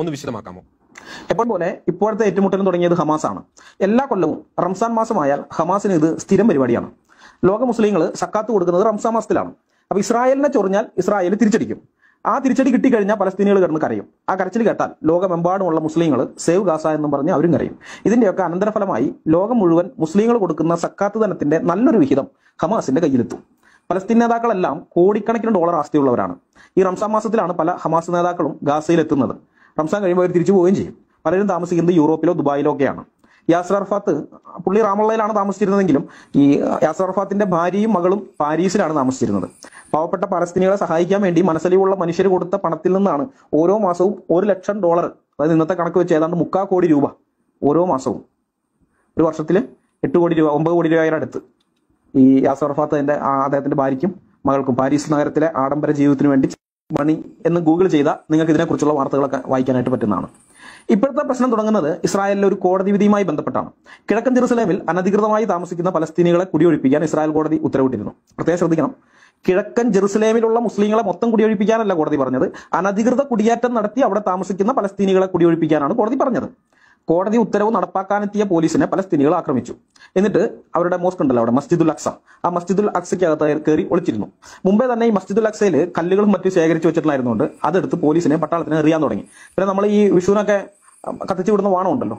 ഒന്ന് വിശദമാക്കാമോ എപ്പോൾ പോലെ ഇപ്പോഴത്തെ ഏറ്റുമുട്ടലും തുടങ്ങിയത് ആണ് എല്ലാ കൊല്ലവും റംസാൻ മാസമായാൽ ഹമാസിന് ഇത് സ്ഥിരം പരിപാടിയാണ് ലോക മുസ്ലിങ്ങൾ സക്കാത്ത് കൊടുക്കുന്നത് റംസാൻ മാസത്തിലാണ് അപ്പൊ ഇസ്രായേലിനെ ചൊറിഞ്ഞാൽ ഇസ്രായേൽ തിരിച്ചടിക്കും ആ തിരിച്ചടി കിട്ടിക്കഴിഞ്ഞാൽ പലസ്തീനികൾ കിടന്ന് കരയും ആ കരച്ചിൽ കേട്ടാൽ ലോകമെമ്പാടുമുള്ള മുസ്ലിങ്ങൾ സേവ് ഗാസ എന്നും പറഞ്ഞ് അവരും കരയും ഇതിന്റെയൊക്കെ അനന്തരഫലമായി ലോകം മുഴുവൻ മുസ്ലിങ്ങൾ കൊടുക്കുന്ന സക്കാത്ത് ധനത്തിന്റെ നല്ലൊരു വിഹിതം ഹമാസിന്റെ കയ്യിലെത്തും പലസ്തീൻ നേതാക്കളെല്ലാം കോടിക്കണക്കിന് ഡോളർ ആസ്തിയുള്ളവരാണ് ഈ റംസാൻ മാസത്തിലാണ് പല ഹമാസ് നേതാക്കളും ഗാസയിലെത്തുന്നത് റംസാൻ കഴിയുമ്പോൾ അവർ തിരിച്ചു പോവുകയും ചെയ്യും പലരും താമസിക്കുന്നത് യൂറോപ്പിലോ ദുബായിലോ ഒക്കെയാണ് യാസർ അർഫാത്ത് പുള്ളി റാമുള്ളയിലാണ് താമസിച്ചിരുന്നതെങ്കിലും ഈ യാസർ അർഫാത്തിന്റെ ഭാര്യയും മകളും പാരീസിലാണ് താമസിച്ചിരുന്നത് പാവപ്പെട്ട പലസ്തീനികളെ സഹായിക്കാൻ വേണ്ടി മനസ്സലിവുള്ള മനുഷ്യർ കൊടുത്ത പണത്തിൽ നിന്നാണ് ഓരോ മാസവും ഒരു ലക്ഷം ഡോളർ അതായത് ഇന്നത്തെ കണക്ക് വെച്ച് ഏതാണ്ട് മുക്കാ കോടി രൂപ ഓരോ മാസവും ഒരു വർഷത്തിൽ എട്ട് കോടി രൂപ ഒമ്പത് കോടി രൂപയുടെ അടുത്ത് ഈ യാസർ അർഫാത്ത് അദ്ദേഹത്തിന്റെ ഭാര്യയ്ക്കും മകൾക്കും പാരീസ് നഗരത്തിലെ ആഡംബര ജീവിതത്തിന് വേണ്ടി മണി എന്ന് ഗൂഗിൾ ചെയ്താൽ നിങ്ങൾക്ക് ഇതിനെക്കുറിച്ചുള്ള വാർത്തകളൊക്കെ വായിക്കാനായിട്ട് പറ്റുന്നതാണ് ഇപ്പോഴത്തെ പ്രശ്നം തുടങ്ങുന്നത് ഇസ്രായേലിലെ ഒരു കോടതി വിധിയുമായി ബന്ധപ്പെട്ടാണ് കിഴക്കൻ ജെറുസലേമിൽ അനധികൃതമായി താമസിക്കുന്ന പലസ്തീനികളെ കുടിയൊഴിപ്പിക്കാൻ ഇസ്രായേൽ കോടതി ഉത്തരവിട്ടിരുന്നു പ്രത്യേകം ശ്രദ്ധിക്കണം കിഴക്കൻ ജെറുസലേമിലുള്ള മുസ്ലിങ്ങളെ മൊത്തം കുടിയൊഴിപ്പിക്കാനല്ല കോടതി പറഞ്ഞത് അനധികൃത കുടിയേറ്റം നടത്തി അവിടെ താമസിക്കുന്ന പലസ്തീനികളെ കുടിയൊഴിപ്പിക്കാനാണ് കോടതി പറഞ്ഞത് കോടതി ഉത്തരവ് നടപ്പാക്കാനെത്തിയ പോലീസിനെ പലസ്തീനികൾ ആക്രമിച്ചു എന്നിട്ട് അവരുടെ മോസ്ക് ഉണ്ടല്ലോ അവിടെ മസ്ജിദുൽ അക്സ ആ മസ്ജിദുൽ അക്സയ്ക്കകത്ത് കയറി ഒളിച്ചിരുന്നു മുമ്പേ തന്നെ ഈ മസ്ജിദുൽ അക്സയിൽ കല്ലുകളും മറ്റു ശേഖരിച്ചു വെച്ചിട്ടുണ്ടായിരുന്നുകൊണ്ട് അതെടുത്ത് പോലീസിനെ പട്ടാളത്തിന് എറിയാൻ തുടങ്ങി പിന്നെ നമ്മൾ ഈ വിഷുവിനൊക്കെ കത്തിച്ചു വിടുന്ന വാണമുണ്ടല്ലോ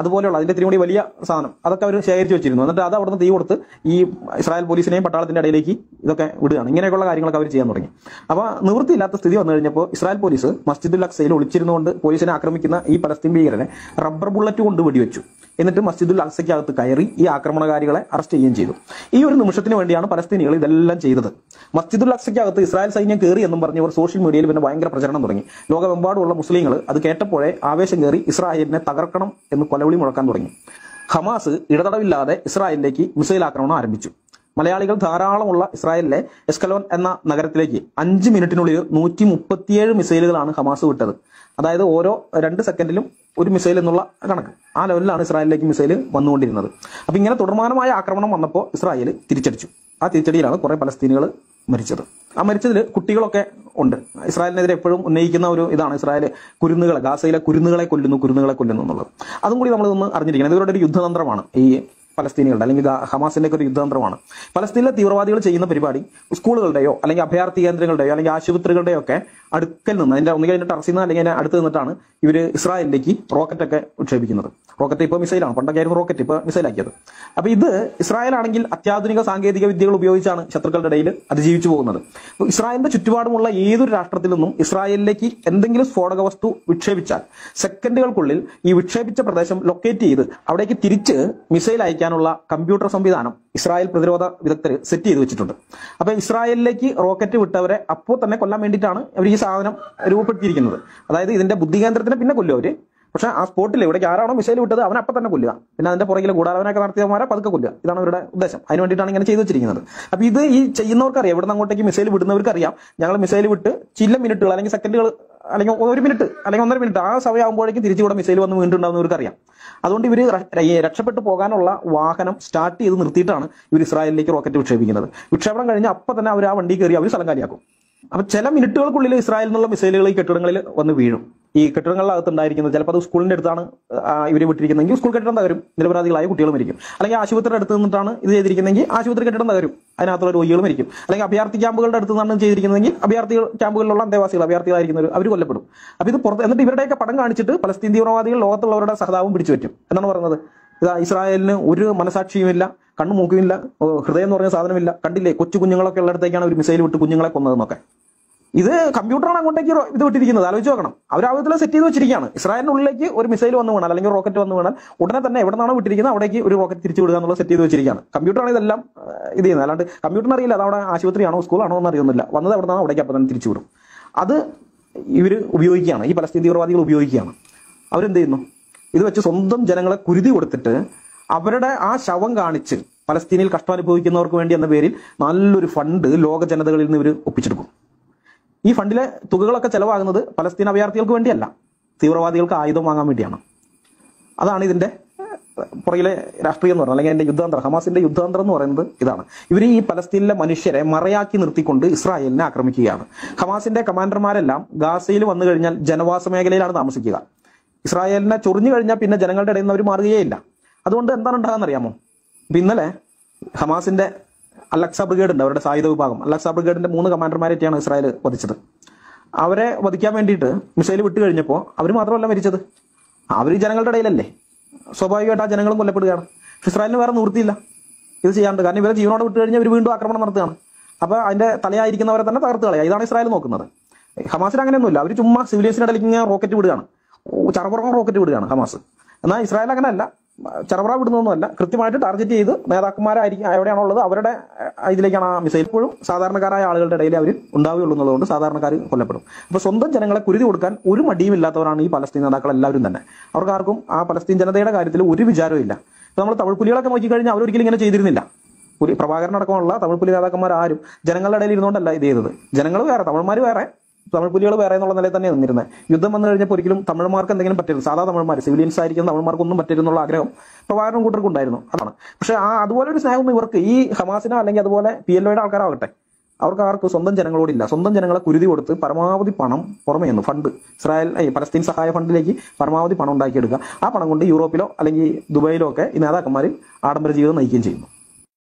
അതുപോലെയുള്ള അതിന്റെ കൂടി വലിയ സാധനം അതൊക്കെ അവർ ശേഖരിച്ചു വെച്ചിരുന്നു എന്നിട്ട് അത് അവിടുന്ന് തീ കൊടുത്ത് ഈ ഇസ്രായേൽ പോലീസിനെയും പട്ടാളത്തിന്റെ ഇടയിലേക്ക് ഇതൊക്കെ വിടുകയാണ് ഇങ്ങനെയൊക്കെയുള്ള കാര്യങ്ങളൊക്കെ അവർ ചെയ്യാൻ തുടങ്ങി അപ്പോൾ നിവൃത്തിയില്ലാത്ത സ്ഥിതി വന്നു കഴിഞ്ഞപ്പോൾ ഇസ്രായേൽ പോലീസ് മസ്ജിദുൽ അക്സയിൽ ഒളിച്ചിരുന്നുകൊണ്ട് പോലീസിനെ ആക്രമിക്കുന്ന ഈ പലസ്തീൻ ഭീകരനെ റബ്ബർ ബുള്ളറ്റ് കൊണ്ട് വെടിവെച്ചു എന്നിട്ട് മസ്ജിദുൽ അക്സയ്ക്കകത്ത് കയറി ഈ ആക്രമണകാരികളെ അറസ്റ്റ് ചെയ്യുകയും ചെയ്തു ഈ ഒരു നിമിഷത്തിന് വേണ്ടിയാണ് പലസ്തീനികൾ ഇതെല്ലാം ചെയ്തത് മസ്ജിദുൽ അക്സയ്ക്കകത്ത് ഇസ്രായേൽ സൈന്യം കയറി എന്നും പറഞ്ഞ് സോഷ്യൽ മീഡിയയിൽ പിന്നെ ഭയങ്കര പ്രചരണം തുടങ്ങി ലോകമെമ്പാടുമുള്ള മുസ്ലിങ്ങൾ അത് കേട്ടപ്പോഴേ ആവേശം കയറി ഇസ്രായേലിനെ തകർക്കണം എന്ന് കൊലവിളി മുഴക്കാൻ തുടങ്ങി ഹമാസ് ഇടതടവില്ലാതെ ഇസ്രായേലിലേക്ക് മിസൈൽ ആക്രമണം ആരംഭിച്ചു മലയാളികൾ ധാരാളമുള്ള ഇസ്രായേലിലെ എസ്കലോൻ എന്ന നഗരത്തിലേക്ക് അഞ്ച് മിനിറ്റിനുള്ളിൽ നൂറ്റി മുപ്പത്തിയേഴ് മിസൈലുകളാണ് ഹമാസ് വിട്ടത് അതായത് ഓരോ രണ്ട് സെക്കൻഡിലും ഒരു മിസൈൽ എന്നുള്ള കണക്ക് ആ ലെവലിലാണ് ഇസ്രായേലിലേക്ക് മിസൈൽ വന്നുകൊണ്ടിരുന്നത് അപ്പൊ ഇങ്ങനെ തുടർമാനമായ ആക്രമണം വന്നപ്പോൾ ഇസ്രായേൽ തിരിച്ചടിച്ചു ആ തിരിച്ചടിയിലാണ് കുറേ പലസ്തീനുകൾ മരിച്ചത് ആ മരിച്ചതിൽ കുട്ടികളൊക്കെ ഉണ്ട് ഇസ്രായേലിനെതിരെ എപ്പോഴും ഉന്നയിക്കുന്ന ഒരു ഇതാണ് ഇസ്രായേൽ കുരുന്നുകൾ ഗാസയിലെ കുരുന്നുകളെ കൊല്ലുന്നു കുരുന്നുകളെ കൊല്ലുന്നു എന്നുള്ളത് അതും കൂടി നമ്മളൊന്ന് അറിഞ്ഞിരിക്കണം ഇവരുടെ ഒരു യുദ്ധതന്ത്രമാണ് ഈ പലസ്തീനികളുടെ അല്ലെങ്കിൽ ഹമാസിന്റെ ഒക്കെ ഒരു യുദ്ധതന്ത്രമാണ് പലസ്തീനിലെ തീവ്രവാദികൾ ചെയ്യുന്ന പരിപാടി സ്കൂളുകളുടെയോ അല്ലെങ്കിൽ അഭയാർത്ഥി കേന്ദ്രങ്ങളുടെയോ അല്ലെങ്കിൽ ആശുപത്രികളുടെയോ ഒക്കെ അടുക്കൽ നിന്ന് അതിന്റെ ഒന്നുകിൽ അതിന്റെ ടർസിൽ നിന്ന് അല്ലെങ്കിൽ അതിന് അടുത്ത് നിന്നിട്ടാണ് ഇവർ ഇസ്രായേലിലേക്ക് റോക്കറ്റ് ഒക്കെ ഉക്ഷേപിക്കുന്നത് റോക്കറ്റ് ഇപ്പോൾ മിസൈലാണ് പണ്ടൊക്കെ ആയിരുന്നു റോക്കറ്റ് ഇപ്പോൾ മിസൈലാക്കിയത് അപ്പോൾ ഇത് ഇസ്രായേൽ ആണെങ്കിൽ അത്യാധുനിക സാങ്കേതിക വിദ്യകൾ ഉപയോഗിച്ചാണ് ശത്രുക്കളുടെ ഇടയിൽ അതിജീവിച്ചു പോകുന്നത് ഇസ്രായേലിന്റെ ചുറ്റുപാടുമുള്ള ഏതൊരു രാഷ്ട്രത്തിൽ നിന്നും ഇസ്രായേലിലേക്ക് എന്തെങ്കിലും സ്ഫോടക വസ്തു വിക്ഷേപിച്ചാൽ സെക്കൻഡുകൾക്കുള്ളിൽ ഈ വിക്ഷേപിച്ച പ്രദേശം ലൊക്കേറ്റ് ചെയ്ത് അവിടേക്ക് തിരിച്ച് മിസൈൽ അയക്കാൻ ചെയ്യാനുള്ള കമ്പ്യൂട്ടർ സംവിധാനം ഇസ്രായേൽ പ്രതിരോധ വിദഗ്ധർ സെറ്റ് ചെയ്ത് വെച്ചിട്ടുണ്ട് അപ്പോൾ ഇസ്രായേലിലേക്ക് റോക്കറ്റ് വിട്ടവരെ അപ്പോൾ തന്നെ കൊല്ലാൻ വേണ്ടിയിട്ടാണ് അവർ ഈ സാധനം രൂപപ്പെടുത്തിയിരിക്കുന്നത് അതായത് ഇതിന്റെ ബുദ്ധികേന്ദ്രത്തിന് പിന്നെ കൊല്ലും അവര് പക്ഷെ ആ സ്പോട്ടിൽ ഇവിടെ ആരാണോ മിസൈൽ വിട്ടത് അവൻ അപ്പം തന്നെ കൊല്ലുക പിന്നെ അതിന്റെ പുറകിൽ ഗൂഢാലോചനയൊക്കെ നടത്തിയവന്മാരെ പതുക്കെ കൊല്ലുക ഇതാണ് അവരുടെ ഉദ്ദേശം അതിന് വേണ്ടിയിട്ടാണ് ഇങ്ങനെ ചെയ്തു വെച്ചിരിക്കുന്നത് അപ്പോൾ ഇത് ഈ ചെയ്യുന്നവർക്കറിയാം ഇവിടുന്ന് അങ്ങോട്ടേക്ക് മിസൈൽ വിടുന്നവർക്ക് അറിയാം ഞങ്ങൾ മിസൈൽ വിട്ട് ചില മിനിറ്റുകൾ അല്ലെങ്കിൽ സെക്കൻഡുകൾ അല്ലെങ്കിൽ ഒരു മിനിറ്റ് അല്ലെങ്കിൽ ഒന്നര മിനിറ്റ് ആ സമയമാകുമ്പോഴേക്കും കൂടെ മിസൈൽ വന്ന് വീണ്ടുണ്ടാവുന്ന ഇവർക്കറിയാം അതുകൊണ്ട് ഇവർ രക്ഷപ്പെട്ടു പോകാനുള്ള വാഹനം സ്റ്റാർട്ട് ചെയ്ത് നിർത്തിയിട്ടാണ് ഇവർ ഇസ്രായേലിലേക്ക് റോക്കറ്റ് വിക്ഷേപിക്കുന്നത് വിക്ഷേപണം കഴിഞ്ഞ് അപ്പം തന്നെ അവർ ആ വണ്ടി കയറി അവർ സ്ഥലം കാലിയാക്കും അപ്പം ചില മിനിറ്റുകൾക്കുള്ളിൽ ഇസ്രായേൽ നിന്നുള്ള മിസൈലുകൾ ഈ കെട്ടിടങ്ങളിൽ വന്ന് വീഴും ഈ ഉണ്ടായിരിക്കുന്നത് ചിലപ്പോൾ അത് സ്കൂളിൻ്റെ അടുത്താണ് ഇവരെ വിട്ടിരിക്കുന്നതെങ്കിൽ സ്കൂൾ കെട്ടിടം തകരും നിരപരാധികളായ കുട്ടികൾ മരിക്കും അല്ലെങ്കിൽ ആശുപത്രിയുടെ അടുത്ത് നിന്നിട്ടാണ് ഇത് ചെയ്തിരിക്കുന്നതെങ്കിൽ ആശുപത്രി കെട്ടിടം തകരും അതിനകത്തുള്ള രോഗികൾ മരിക്കും അല്ലെങ്കിൽ അഭയാർത്ഥി ക്യാമ്പുകളുടെ അടുത്ത് നിന്നാണ് ചെയ്തിരിക്കുന്നതെങ്കിൽ അഭയാർത്ഥി ക്യാമ്പുകളിലുള്ള അന്തേവാസികൾ അഭയാർത്ഥികളായിരിക്കുന്നവർ അവർ കൊല്ലപ്പെടും അപ്പോൾ ഇത് പുറത്ത് എന്നിട്ട് ഇവരുടെയൊക്കെ പടം കാണിച്ചിട്ട് പലസ്തീൻ തീവ്രവാദികൾ ലോകത്തുള്ളവരുടെ സഹതാപം പിടിച്ചു പറ്റും എന്നാണ് പറയുന്നത് ഇതാ ഇസ്രായേലിന് ഒരു മനസാക്ഷിയുമില്ല കണ്ണു മൂക്കുമില്ല ഹൃദയം എന്ന് പറഞ്ഞ സാധനമില്ല കണ്ടില്ലേ കൊച്ചു കുഞ്ഞുങ്ങളൊക്കെ ഉള്ളിടത്തേക്കാണ് ഒരു മിസൈൽ വിട്ട് കുഞ്ഞുങ്ങളെ കൊന്നതെന്നൊക്കെ ഇത് കമ്പ്യൂട്ടറാണ് അങ്ങോട്ടേക്ക് ഇത് വിട്ടിരിക്കുന്നത് ആലോചിച്ച് നോക്കണം അവർ ആവശ്യത്തിൽ സെറ്റ് ചെയ്ത് വെച്ചിരിക്കുകയാണ് ഉള്ളിലേക്ക് ഒരു മിസൈൽ വന്നു വീണാൽ അല്ലെങ്കിൽ റോക്കറ്റ് വന്നു വീണാൽ ഉടനെ തന്നെ എവിടെ നിന്നാണ് വിട്ടിരിക്കുന്നത് അവിടേക്ക് ഒരു റോക്കറ്റ് തിരിച്ചു വിടുക എന്നുള്ള സെറ്റ് ചെയ്ത് വെച്ചിരിക്കുകയാണ് കമ്പ്യൂട്ടറാണ് ഇതെല്ലാം ഇത് ചെയ്യുന്നത് അല്ലാണ്ട് കമ്പ്യൂട്ടർ അറിയില്ല അതവിടെ ആശുപത്രിയാണോ സ്കൂളാണോ എന്ന് അറിയുന്നില്ല വന്നത് എവിടെ നിന്നാണ് അവിടേക്ക് അപ്പം തന്നെ തിരിച്ചു വിടും അത് ഇവർ ഉപയോഗിക്കുകയാണ് ഈ പലസ്തീൻ തീവ്രവാദികൾ ഉപയോഗിക്കുകയാണ് അവരെന്ത് ചെയ്യുന്നു ഇത് വെച്ച് സ്വന്തം ജനങ്ങളെ കുരുതി കൊടുത്തിട്ട് അവരുടെ ആ ശവം കാണിച്ച് പലസ്തീനിൽ കഷ്ടം അനുഭവിക്കുന്നവർക്ക് വേണ്ടി എന്ന പേരിൽ നല്ലൊരു ഫണ്ട് ലോക ജനതകളിൽ നിന്ന് ഇവർ ഒപ്പിച്ചെടുക്കും ഈ ഫണ്ടിലെ തുകകളൊക്കെ ചെലവാകുന്നത് പലസ്തീൻ അഭയാർത്ഥികൾക്ക് വേണ്ടിയല്ല തീവ്രവാദികൾക്ക് ആയുധം വാങ്ങാൻ വേണ്ടിയാണ് അതാണ് ഇതിന്റെ പുറകിലെ രാഷ്ട്രീയം എന്ന് പറയുന്നത് അല്ലെങ്കിൽ അതിന്റെ യുദ്ധാന്തരം ഹമാസിന്റെ യുദ്ധാന്തരം എന്ന് പറയുന്നത് ഇതാണ് ഇവർ ഈ പലസ്തീനിലെ മനുഷ്യരെ മറയാക്കി നിർത്തിക്കൊണ്ട് ഇസ്രായേലിനെ ആക്രമിക്കുകയാണ് ഹമാസിന്റെ കമാൻഡർമാരെല്ലാം ഗാസയിൽ വന്നു കഴിഞ്ഞാൽ ജനവാസ മേഖലയിലാണ് താമസിക്കുക ഇസ്രായേലിനെ ചൊറിഞ്ഞു കഴിഞ്ഞാൽ പിന്നെ ജനങ്ങളുടെ ഇടയിൽ നിന്ന് അവർ മാറുകയേ ഇല്ല അതുകൊണ്ട് എന്താണ് ഉണ്ടാകുന്നറിയാമോ ഇന്നലെ ഹമാസിന്റെ അലക്സ ബ്രിഗേഡ് ഉണ്ട് അവരുടെ സായുധ വിഭാഗം അലക്സ ബ്രിഗേഡിന്റെ മൂന്ന് കമാൻഡർമാരെയൊക്കെയാണ് ഇസ്രായേൽ വധിച്ചത് അവരെ വധിക്കാൻ വേണ്ടിയിട്ട് മിസൈൽ വിട്ട് കഴിഞ്ഞപ്പോൾ അവർ മാത്രമല്ല മരിച്ചത് അവർ ജനങ്ങളുടെ ഇടയിലല്ലേ സ്വാഭാവികമായിട്ട് ആ ജനങ്ങളും കൊല്ലപ്പെടുകയാണ് ഇസ്രായേലിന് വേറെ നിവൃത്തിയില്ല ഇത് ചെയ്യാണ്ട് കാരണം ഇവരെ ജീവനോട് വിട്ട് കഴിഞ്ഞാൽ ഇവർ വീണ്ടും ആക്രമണം നടത്തുകയാണ് അപ്പോൾ അതിൻ്റെ തലയായിരിക്കുന്നവരെ തന്നെ തകർത്ത് കളയുക ഇതാണ് ഇസ്രായേൽ നോക്കുന്നത് ഹമാസിന് അങ്ങനെയൊന്നുമില്ല അവർ ചുമ്മാ ഇങ്ങനെ റോക്കറ്റ് വിടുകയാണ് ചറപുറം റോക്കറ്റ് വിടുകയാണ് ഹമാസ് എന്നാൽ ഇസ്രായേൽ അങ്ങനെയല്ല ചെറവറ വിടുന്നൊന്നുമല്ല കൃത്യമായിട്ട് ടാർഗറ്റ് ചെയ്ത് നേതാക്കന്മാരായിരിക്കും എവിടെയാണുള്ളത് അവരുടെ ഇതിലേക്കാണ് ആ മിസൈൽ ഇപ്പോഴും സാധാരണക്കാരായ ആളുകളുടെ ഇടയിൽ അവർ ഉണ്ടാവുകയുള്ളൂ എന്നുള്ളതുകൊണ്ട് സാധാരണക്കാർ കൊല്ലപ്പെടും അപ്പോൾ സ്വന്തം ജനങ്ങളെ കുരുതി കൊടുക്കാൻ ഒരു മടിയും ഇല്ലാത്തവരാണ് ഈ പലസ്തീൻ നേതാക്കൾ എല്ലാവരും തന്നെ അവർക്കാർക്കും ആ പലസ്തീൻ ജനതയുടെ കാര്യത്തിൽ ഒരു വിചാരവും ഇല്ല നമ്മൾ തമിഴ് പുലികളൊക്കെ നോക്കിക്കഴിഞ്ഞാൽ അവരൊരിക്കലും ഇങ്ങനെ ചെയ്തിരുന്നില്ല പുലി പ്രഭാകരൻ അടക്കമുള്ള തമിഴ് പുലി നേതാക്കന്മാർ ആരും ജനങ്ങളുടെ ഇടയിൽ ഇരുന്നുകൊണ്ടല്ല ഇത് ചെയ്തത് ജനങ്ങൾ വേറെ തമിഴ്മാർ വേറെ തമിഴ് പുലികൾ വേറെ എന്നുള്ള നിലയിൽ തന്നെ നിന്നിരുന്നത് യുദ്ധം വന്നു കഴിഞ്ഞപ്പോൾ ഒരിക്കലും തമിഴ്മാർക്ക് എന്തെങ്കിലും പറ്റരുത് സാധാ തമിഴ്മാർ സിവിലിയൻസ് തമിഴ്മാർക്ക് ഒന്നും പറ്റരുന്നുള്ള ആഗ്രഹം പ്രഭാകരനും കൂട്ടർക്ക് ഉണ്ടായിരുന്നു അതാണ് പക്ഷേ ആ അതുപോലെ ഒരു സ്നേഹം ഇവർക്ക് ഈ ഹമാസിനോ അല്ലെങ്കിൽ അതുപോലെ പി എൽ ഒയുടെ ആൾക്കാരാവട്ടെ അവർക്ക് ആർക്ക് സ്വന്തം ജനങ്ങളോടില്ല സ്വന്തം ജനങ്ങളെ കുരുതി കൊടുത്ത് പരമാവധി പണം പുറമേ നിന്ന് ഫണ്ട് ഇസ്രായേൽ പലസ്തീൻ സഹായ ഫണ്ടിലേക്ക് പരമാവധി പണം ഉണ്ടാക്കിയെടുക്കുക ആ പണം കൊണ്ട് യൂറോപ്പിലോ അല്ലെങ്കിൽ ദുബായിലോ ഒക്കെ ഈ നേതാക്കന്മാർ ആഡംബര ജീവിതം നയിക്കുകയും ചെയ്യുന്നു